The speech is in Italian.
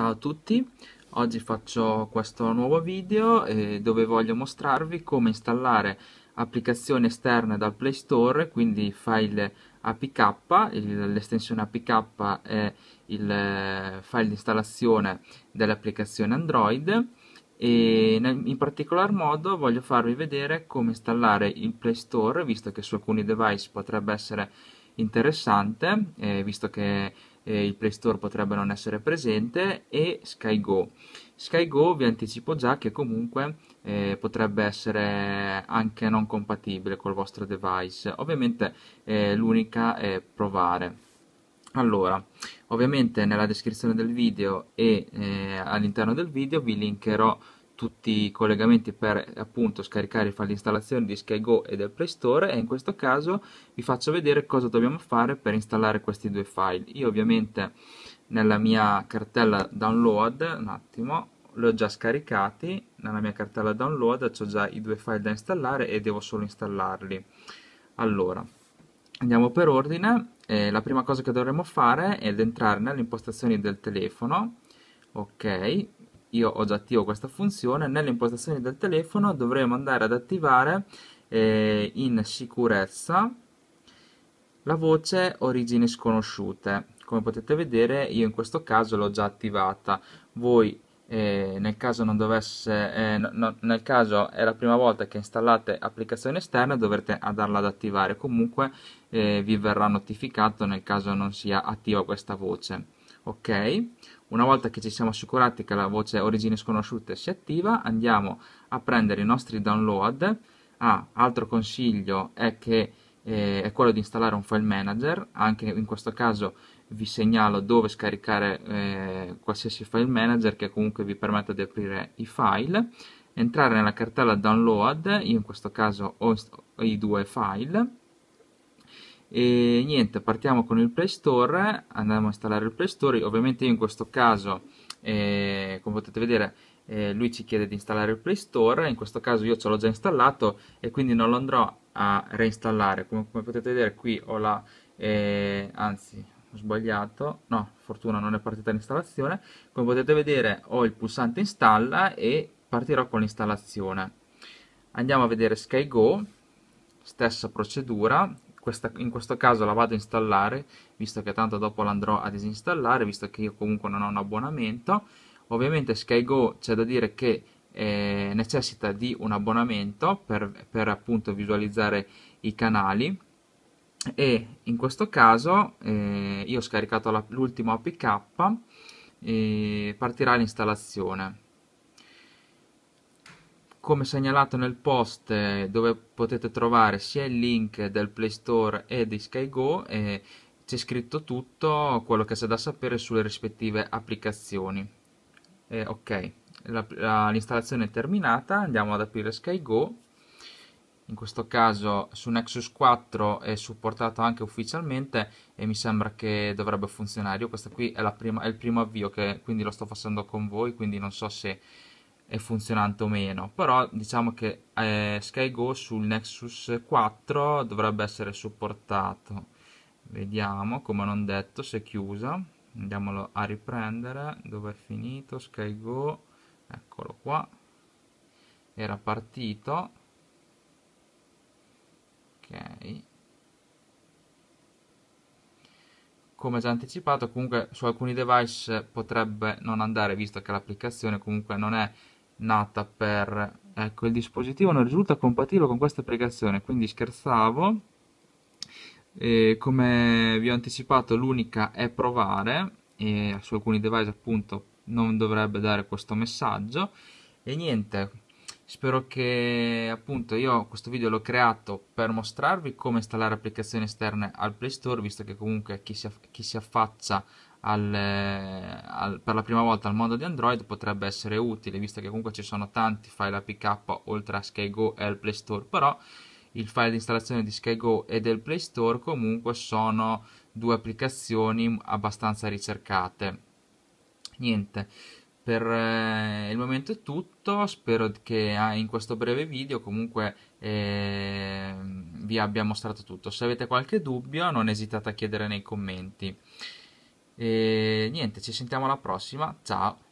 Ciao a tutti, oggi faccio questo nuovo video eh, dove voglio mostrarvi come installare applicazioni esterne dal Play Store, quindi file apk, l'estensione apk è il eh, file di installazione dell'applicazione Android e in particolar modo voglio farvi vedere come installare il Play Store, visto che su alcuni device potrebbe essere interessante, eh, visto che eh, il Play Store potrebbe non essere presente, e SkyGo. SkyGo vi anticipo già che comunque eh, potrebbe essere anche non compatibile col vostro device, ovviamente eh, l'unica è provare. Allora, ovviamente nella descrizione del video e eh, all'interno del video vi linkerò tutti i collegamenti per appunto scaricare e fare l'installazione di SkyGo e del Play Store e in questo caso vi faccio vedere cosa dobbiamo fare per installare questi due file. Io ovviamente nella mia cartella download, un attimo, li ho già scaricati, nella mia cartella download ho già i due file da installare e devo solo installarli. Allora, andiamo per ordine, eh, la prima cosa che dovremo fare è entrare nelle impostazioni del telefono, ok, io ho già attivo questa funzione, nelle impostazioni del telefono dovremo andare ad attivare eh, in sicurezza la voce origini sconosciute. Come potete vedere io in questo caso l'ho già attivata, voi nel caso non dovesse eh, no, no, nel caso è la prima volta che installate applicazioni esterne dovrete andarla ad attivare comunque eh, vi verrà notificato nel caso non sia attiva questa voce ok una volta che ci siamo assicurati che la voce origini sconosciute sia attiva andiamo a prendere i nostri download ah, altro consiglio è che eh, è quello di installare un file manager anche in questo caso vi segnalo dove scaricare eh, qualsiasi file manager che comunque vi permetta di aprire i file entrare nella cartella download io in questo caso ho i due file e niente partiamo con il play store andiamo a installare il play store ovviamente io in questo caso eh, come potete vedere eh, lui ci chiede di installare il play store in questo caso io ce l'ho già installato e quindi non lo andrò a reinstallare come, come potete vedere qui ho la eh, anzi ho sbagliato, no, fortuna non è partita l'installazione, come potete vedere ho il pulsante installa e partirò con l'installazione. Andiamo a vedere SkyGo, stessa procedura, questa, in questo caso la vado a installare, visto che tanto dopo l'andrò a disinstallare, visto che io comunque non ho un abbonamento. Ovviamente SkyGo c'è da dire che eh, necessita di un abbonamento per, per appunto visualizzare i canali, e in questo caso eh, io ho scaricato l'ultimo apk e partirà l'installazione come segnalato nel post eh, dove potete trovare sia il link del Play Store e di SkyGo eh, c'è scritto tutto quello che c'è da sapere sulle rispettive applicazioni eh, ok l'installazione è terminata andiamo ad aprire SkyGo in questo caso su Nexus 4 è supportato anche ufficialmente e mi sembra che dovrebbe funzionare. Io questo qui è, prima, è il primo avvio, che, quindi lo sto facendo con voi, quindi non so se è funzionante o meno. Però diciamo che eh, SkyGo sul Nexus 4 dovrebbe essere supportato. Vediamo, come non detto, se è chiusa. Andiamolo a riprendere. Dove è finito? SkyGo. Eccolo qua. Era partito come già anticipato comunque su alcuni device potrebbe non andare visto che l'applicazione comunque non è nata per ecco il dispositivo non risulta compatibile con questa applicazione quindi scherzavo e come vi ho anticipato l'unica è provare e su alcuni device appunto non dovrebbe dare questo messaggio e niente Spero che appunto io questo video l'ho creato per mostrarvi come installare applicazioni esterne al Play Store, visto che comunque chi si, chi si affaccia al, eh, al, per la prima volta al mondo di Android potrebbe essere utile, visto che comunque ci sono tanti file APK oltre a SkyGo e al Play Store, però il file di installazione di SkyGo e del Play Store comunque sono due applicazioni abbastanza ricercate. Niente, per eh, il momento è tutto, spero che ah, in questo breve video comunque eh, vi abbia mostrato tutto. Se avete qualche dubbio non esitate a chiedere nei commenti. E niente, ci sentiamo alla prossima, ciao!